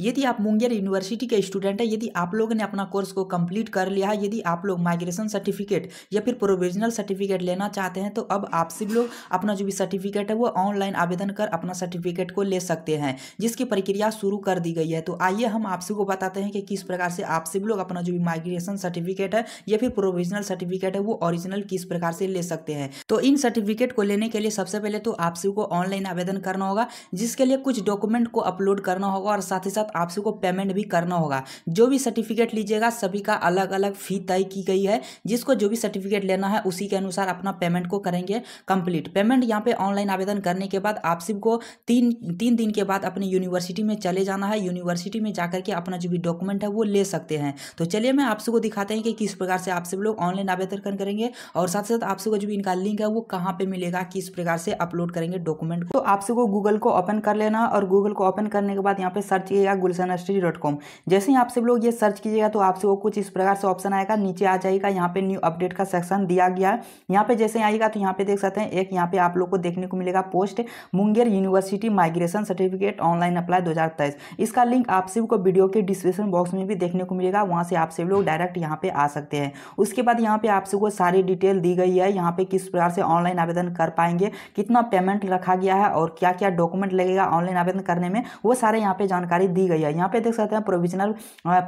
यदि आप मुंगेर यूनिवर्सिटी के स्टूडेंट हैं यदि आप लोगों ने अपना कोर्स को कंप्लीट कर लिया है यदि आप लोग माइग्रेशन सर्टिफिकेट या फिर प्रोविजनल सर्टिफिकेट लेना चाहते हैं तो अब आप सब लोग अपना जो भी सर्टिफिकेट है वो ऑनलाइन आवेदन कर अपना सर्टिफिकेट को ले सकते हैं जिसकी प्रक्रिया शुरू कर दी गई है तो आइए हम आप सबको बताते हैं कि किस प्रकार से आप सब लोग अपना जो भी माइग्रेशन सर्टिफिकेट है या फिर प्रोविजनल सर्टिफिकेट है वो ऑरिजिनल किस प्रकार से ले सकते हैं तो इन सर्टिफिकेट को लेने के लिए सबसे पहले तो आप सबको ऑनलाइन आवेदन करना होगा जिसके लिए कुछ डॉक्यूमेंट को अपलोड करना होगा और साथ ही साथ साथ आप सबको पेमेंट भी करना होगा जो भी सर्टिफिकेट लीजिएगा सभी का अलग अलग फ़ी तय की गई है जिसको जो भी सर्टिफिकेट लेना है उसी के अनुसार अपना पेमेंट को करेंगे कंप्लीट पेमेंट यहाँ पे ऑनलाइन आवेदन करने के बाद आप सबको तीन तीन दिन के बाद अपनी यूनिवर्सिटी में चले जाना है यूनिवर्सिटी में जाकर के अपना जो भी डॉक्यूमेंट है वो ले सकते हैं तो चलिए मैं आप सबको दिखाते हैं कि किस प्रकार से आप सब लोग ऑनलाइन आवेदन करेंगे और साथ साथ आप सबको जो भी इनका लिंक है वो कहाँ पर मिलेगा किस प्रकार से अपलोड करेंगे डॉक्यूमेंट को तो आप सबको गूगल को ओपन कर लेना और गूगल को ओपन करने के बाद यहाँ पे सर्च किया आएगा गुलशन स्टडी डॉट कॉम जैसे ही आप सब लोग ये सर्च कीजिएगा तो आपसे वो कुछ इस प्रकार से ऑप्शन आएगा नीचे आ जाएगा यहाँ पे न्यू अपडेट का सेक्शन दिया गया है यहाँ पे जैसे आएगा तो यहाँ पे देख सकते हैं एक यहाँ पे आप लोग को देखने को मिलेगा post Munger university migration certificate online apply दो इसका लिंक आप सभी को वीडियो के डिस्क्रिप्शन बॉक्स में भी देखने को मिलेगा वहाँ से आप सभी लोग डायरेक्ट यहाँ पे आ सकते हैं उसके बाद यहाँ पे आप सबको सारी डिटेल दी गई है यहाँ पे किस प्रकार से ऑनलाइन आवेदन कर पाएंगे कितना पेमेंट रखा गया है और क्या क्या डॉक्यूमेंट लगेगा ऑनलाइन आवेदन करने में वो सारे यहाँ पे जानकारी दी दी गई है यहाँ पे देख सकते हैं प्रोविजनल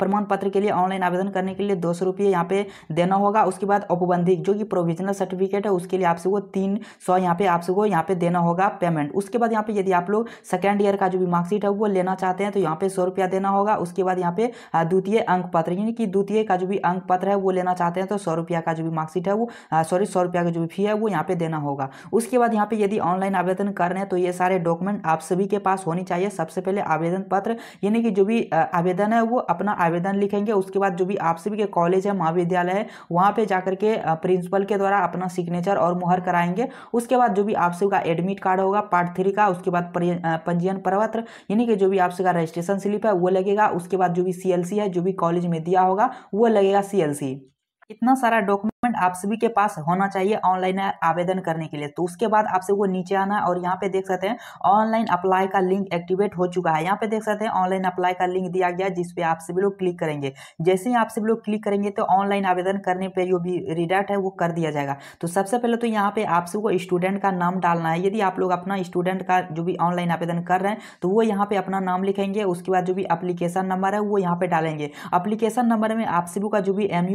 प्रमाण पत्र के लिए ऑनलाइन आवेदन करने के लिए दो सौ रुपये यहाँ पे देना होगा उसके बाद औपबंधिक जो कि प्रोविजनल सर्टिफिकेट है उसके लिए आपसे वो तीन सौ यहाँ पे आपसे वो यहाँ पे देना होगा पेमेंट उसके बाद यहाँ पे यदि आप लोग सेकेंड ईयर का जो भी मार्कशीट है वो लेना चाहते हैं तो यहाँ पे सौ देना होगा उसके बाद यहाँ पे द्वितीय अंक पत्र यानी कि द्वितीय का जो भी अंक पत्र है वो लेना चाहते हैं तो सौ का जो भी मार्कशीट है वो सॉरी सौ का जो भी फी है वो यहाँ पे देना होगा उसके बाद यहाँ पे यदि ऑनलाइन आवेदन कर रहे हैं तो ये सारे डॉक्यूमेंट आप सभी के पास होनी चाहिए सबसे पहले आवेदन पत्र यानी कि जो भी आवेदन है वो अपना आवेदन लिखेंगे उसके बाद जो भी आपसे भी कॉलेज है महाविद्यालय है वहाँ पर जाकर के प्रिंसिपल के द्वारा अपना सिग्नेचर और मुहर कराएंगे उसके बाद जो भी आपसे का एडमिट कार्ड होगा पार्ट थ्री का उसके बाद पंजीयन प्रपत्र यानी कि जो भी आपसे का रजिस्ट्रेशन स्लिप है वो लगेगा उसके बाद जो भी सी है जो भी कॉलेज में दिया होगा वो लगेगा सी इतना सारा डॉक्यूमेंट आप सभी के पास होना चाहिए ऑनलाइन आवेदन करने के लिए तो उसके बाद आप सबको नीचे आना और यहाँ पे देख सकते हैं ऑनलाइन अप्लाई का लिंक एक्टिवेट हो चुका है यहाँ पे देख सकते हैं ऑनलाइन अप्लाई का लिंक दिया गया जिसपे आप सभी लोग क्लिक करेंगे जैसे ही आप सभी लोग क्लिक करेंगे तो ऑनलाइन आवेदन करने पर जो भी रिडक्ट है वो कर दिया जाएगा तो सबसे पहले तो यहाँ पे आप सबको स्टूडेंट का नाम डालना है यदि आप लोग अपना स्टूडेंट का जो भी ऑनलाइन आवेदन कर रहे हैं तो वो यहाँ पे अपना नाम लिखेंगे उसके बाद जो भी अप्लीकेशन नंबर है वो यहाँ पे डालेंगे अप्लीकेशन नंबर में आप सभी का जो भी एम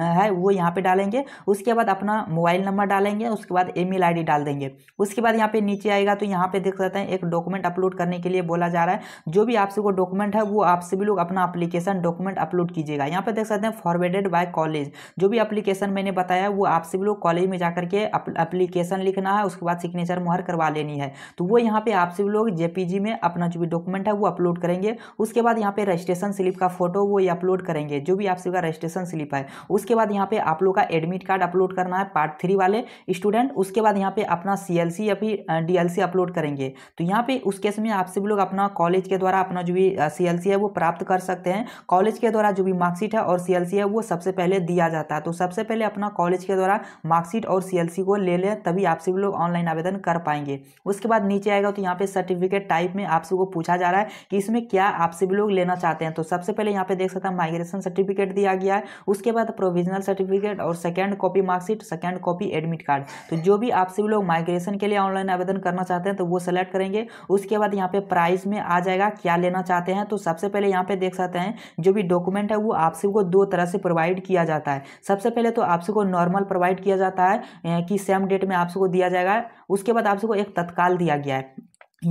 है वो यहाँ पे डालेंगे करेंगे उसके बाद अपना मोबाइल नंबर डालेंगे उसके बाद ईमेल आईडी डाल देंगे उसके बाद यहाँ पे नीचे आएगा तो यहाँ पे देख सकते हैं एक डॉक्यूमेंट अपलोड करने के लिए बोला जा रहा है जो भी आपसे वो डॉक्यूमेंट है वो आप सभी लोग अपना अपलीकेशन डॉक्यूमेंट अपलोड कीजिएगा यहाँ पे देख सकते हैं फॉरवर्डेड बाय कॉलेज जो भी अपलीकेशन मैंने बताया वो आप सभी लोग कॉलेज में जाकर के अप्लीकेशन लिखना है उसके बाद सिग्नेचर मुहर करवा लेनी है तो वो यहाँ पे आप सभी लोग जेपीजी में अपना जो भी डॉक्यूमेंट है वो अपलोड करेंगे उसके बाद यहाँ पे रजिस्ट्रेशन स्लिप का फोटो वो अपलोड करेंगे जो भी आप सभी का रजिस्ट्रेशन स्लिप है उसके बाद यहाँ पे आप लोग का एडमिट कार्ड अपलोड करना है पार्ट थ्री वाले स्टूडेंट उसके बाद यहाँ पे अपना सी या फिर डी अपलोड करेंगे तो यहाँ पे उस केस में आप सभी लोग अपना कॉलेज के द्वारा अपना जो भी सी है वो प्राप्त कर सकते हैं कॉलेज के द्वारा जो भी मार्कशीट है और सी है वो सबसे पहले दिया जाता है तो सबसे पहले अपना कॉलेज के द्वारा मार्कशीट और सी को ले लें तभी आप सभी लोग ऑनलाइन आवेदन कर पाएंगे उसके बाद नीचे आएगा तो यहाँ पे सर्टिफिकेट टाइप में आप सबको पूछा जा रहा है कि इसमें क्या आप सभी लोग लेना चाहते हैं तो सबसे पहले यहाँ पे देख सकते हैं माइग्रेशन सर्टिफिकेट दिया गया है उसके बाद प्रोविजनल सर्टिफिकेट और second copy marksheet second copy admit card तो जो भी आप सभी लोग माइग्रेशन के लिए ऑनलाइन आवेदन करना चाहते हैं तो वो सेलेक्ट करेंगे उसके बाद यहाँ पे प्राइस में आ जाएगा क्या लेना चाहते हैं तो सबसे पहले यहाँ पे देख सकते हैं जो भी डॉक्यूमेंट है वो आप सबको दो तरह से प्रोवाइड किया जाता है सबसे पहले तो आप सबको नॉर्मल प्रोवाइड किया जाता है कि सेम डेट में आप सबको दिया जाएगा उसके बाद आप सबको एक तत्काल दिया गया है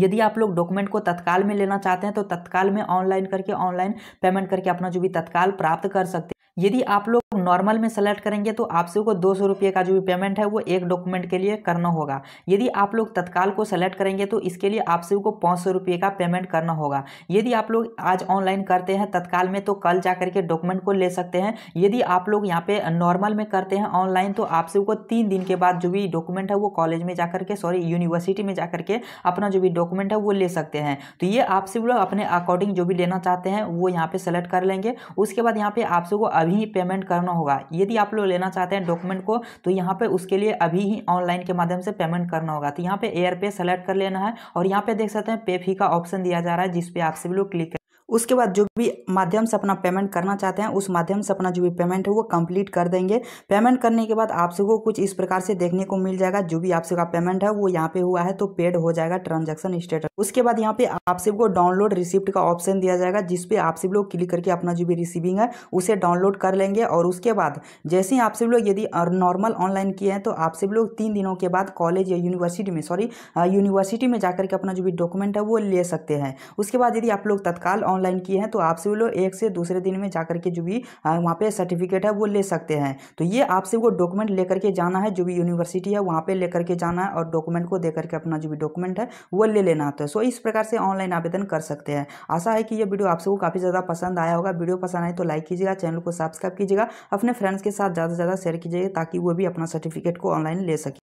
यदि आप लोग डॉक्यूमेंट को तत्काल में लेना चाहते हैं तो तत्काल में ऑनलाइन करके ऑनलाइन पेमेंट करके अपना जो भी तत्काल प्राप्त कर सकते हैं यदि आप लोग नॉर्मल में सेलेक्ट करेंगे तो आपसे को दो सौ रुपये का जो भी पेमेंट है वो एक डॉक्यूमेंट के लिए करना होगा यदि आप लोग तत्काल को सेलेक्ट करेंगे तो इसके लिए आपसे को पाँच सौ रुपये का पेमेंट करना होगा यदि आप लोग आज ऑनलाइन करते हैं तत्काल में तो कल जा करके डॉक्यूमेंट को ले सकते हैं यदि आप लोग यहाँ पे नॉर्मल में करते हैं ऑनलाइन तो आपसे को तीन दिन के बाद जो भी डॉक्यूमेंट है वो कॉलेज में जा करके सॉरी यूनिवर्सिटी में जा करके अपना जो भी डॉक्यूमेंट है वो ले सकते हैं तो ये आपसे लोग अपने अकॉर्डिंग जो भी लेना चाहते हैं वो यहाँ पर सेलेक्ट कर लेंगे उसके बाद यहाँ पे आपसे को अभी ही पेमेंट करना होगा यदि आप लोग लेना चाहते हैं डॉक्यूमेंट को तो यहाँ पर उसके लिए अभी ही ऑनलाइन के माध्यम से पेमेंट करना होगा तो यहाँ पर एयर पे सेलेक्ट कर लेना है और यहाँ पे देख सकते हैं पे फी का ऑप्शन दिया जा रहा है जिसपे आप सभी लोग क्लिक उसके बाद जो भी माध्यम से अपना पेमेंट करना चाहते हैं उस माध्यम से अपना जो भी पेमेंट है वो कंप्लीट कर देंगे पेमेंट करने के बाद आप सबको कुछ इस प्रकार से देखने को मिल जाएगा जो भी आप सबका पेमेंट है वो यहाँ पे हुआ है तो पेड हो जाएगा ट्रांजेक्शन स्टेटस उसके बाद यहाँ पे आप सबको डाउनलोड रिसिप्ट का ऑप्शन दिया जाएगा जिसपे आप सब लोग क्लिक करके अपना जो भी रिसीविंग है उसे डाउनलोड कर लेंगे और उसके बाद जैसे ही आप सब लोग यदि नॉर्मल ऑनलाइन किए हैं तो आप सब लोग तीन दिनों के बाद कॉलेज या यूनिवर्सिटी में सॉरी यूनिवर्सिटी में जाकर के अपना जो भी डॉक्यूमेंट है वो ले सकते हैं उसके बाद यदि आप लोग तत्काल ऑनलाइन किए हैं तो आपसे सभी लोग एक से दूसरे दिन में जा करके जो भी वहाँ पे सर्टिफिकेट है वो ले सकते हैं तो ये आपसे वो डॉक्यूमेंट लेकर के जाना है जो भी यूनिवर्सिटी है वहाँ पे लेकर के जाना है और डॉक्यूमेंट को दे करके अपना जो भी डॉक्यूमेंट है वो ले लेना होता है सो इस प्रकार से ऑनलाइन आवेदन कर सकते हैं आशा है कि ये वीडियो आप सबको काफ़ी ज़्यादा पसंद आया होगा वीडियो पसंद आए तो लाइक कीजिएगा चैनल को सब्सक्राइब कीजिएगा अपने फ्रेंड्स के साथ ज़्यादा से ज़्यादा शेयर कीजिएगा ताकि वो भी अपना सर्टिफिकेट को ऑनलाइन ले सके